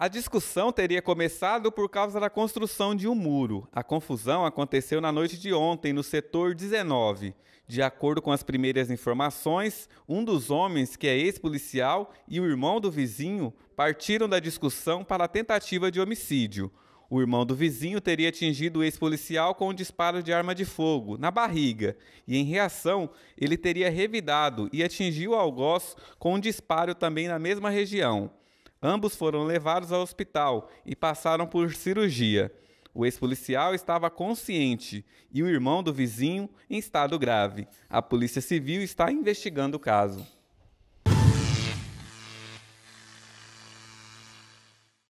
A discussão teria começado por causa da construção de um muro. A confusão aconteceu na noite de ontem, no setor 19. De acordo com as primeiras informações, um dos homens, que é ex-policial, e o irmão do vizinho partiram da discussão para a tentativa de homicídio. O irmão do vizinho teria atingido o ex-policial com um disparo de arma de fogo, na barriga, e em reação, ele teria revidado e atingiu o algoz com um disparo também na mesma região. Ambos foram levados ao hospital e passaram por cirurgia. O ex-policial estava consciente e o irmão do vizinho em estado grave. A Polícia Civil está investigando o caso.